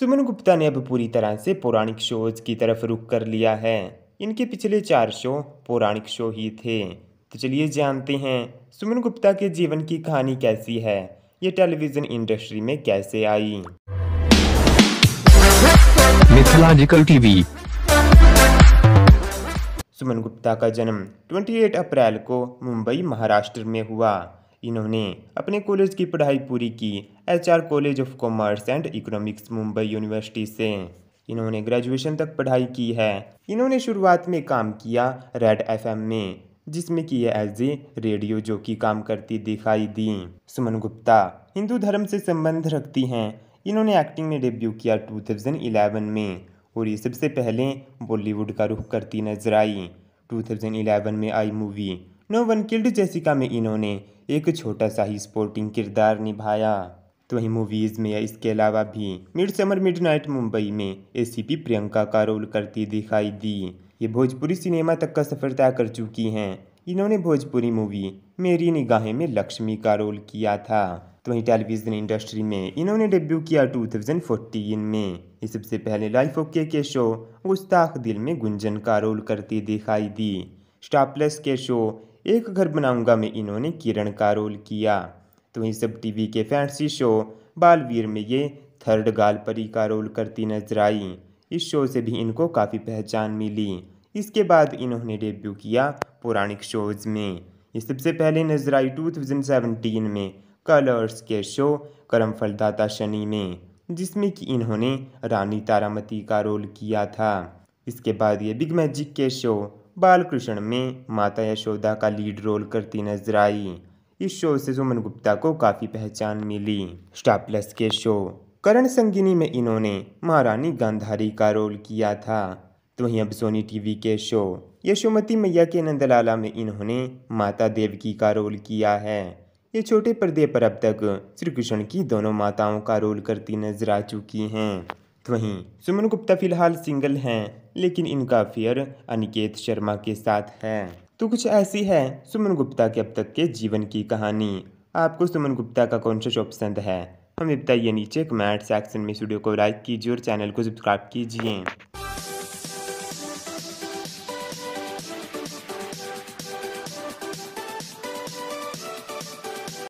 सुमन गुप्ता ने अब पूरी तरह से पौराणिक शोज की तरफ रुख कर लिया है इनके पिछले चार शो पौराणिक शो ही थे तो चलिए जानते हैं सुमन गुप्ता के जीवन की कहानी कैसी है ये टेलीविजन इंडस्ट्री में कैसे आई मिथोलॉजिकल टीवी सुमन गुप्ता का जन्म 28 अप्रैल को मुंबई महाराष्ट्र में हुआ इन्होंने अपने कॉलेज की पढ़ाई पूरी की HR college of commerce and economics Mumbai university से इन्होंने ग्रेजुएशन तक पढ़ाई की है इन्होंने शुरुआत में काम किया रेड एफएम में जिसमें कि यह एज ए रेडियो जो कि काम करती दिखाई दी सुमन गुप्ता हिंदू धर्म से संबंध रखती हैं इन्होंने एक्टिंग में डेब्यू किया टू में और ये सबसे पहले बॉलीवुड का रुख करती नजर आई टू में आई movie no one killed Jessica में इन्होंने एक छोटा सा ही स्पोर्टिंग किरदार निभाया तो वहीं मूवीज़ में या इसके अलावा भी mid summer mid night Mumbai में एसीपी प्रियंका का रोल करती दिखाई दी ये भोजपुरी सिनेमा तक का सफर तय कर चुकी हैं इन्होंने भोजपुरी मूवी मेरी निगाहें में लक्ष्मी का रोल किया था तो वहीं टेलीविज़न इंडस्ट्री में इन्होंने डेब्यू किया फोर्टीन में ये सबसे पहले लाइफ ओके के शो गुस्ताख दिल में गुंजन का रोल करती दिखाई दी स्टार प्लस के शो एक घर बनाऊंगा में इन्होंने किरण का रोल किया तो वहीं सब टीवी के फैंसी शो बालवीर में ये थर्ड गाल परी का रोल करती नजर आई इस शो से भी इनको काफ़ी पहचान मिली इसके बाद इन्होंने डेब्यू किया पौराणिक शोज़ में ये सबसे पहले नजर आई टू में कलर्स के शो करम फलदाता शनि में जिसमें कि इन्होंने रानी तारामती का रोल किया था इसके बाद ये बिग मैजिक के शो बालकृष्ण में माता यशोदा का लीड रोल करती नजर आई इस शो से सुमन गुप्ता को काफ़ी पहचान मिली स्टार प्लस के शो करण संगिनी में इन्होंने महारानी गांधारी का रोल किया था तो वहीं अब सोनी टीवी के शो यशोमती मैया के नंदलाला में इन्होंने माता देवकी का रोल किया है ये छोटे पर्दे पर अब तक श्री कृष्ण की दोनों माताओं का रोल करती नजर आ चुकी हैं वहीं सुमन गुप्ता फिलहाल सिंगल हैं लेकिन इनका फेयर अनिकेत शर्मा के साथ है तो कुछ ऐसी है सुमन गुप्ता के अब तक के जीवन की कहानी आपको सुमन गुप्ता का कौन सा शो पसंद है हमें बताइए नीचे कमेंट सेक्शन में स्टूडियो को लाइक कीजिए और चैनल को सब्सक्राइब कीजिए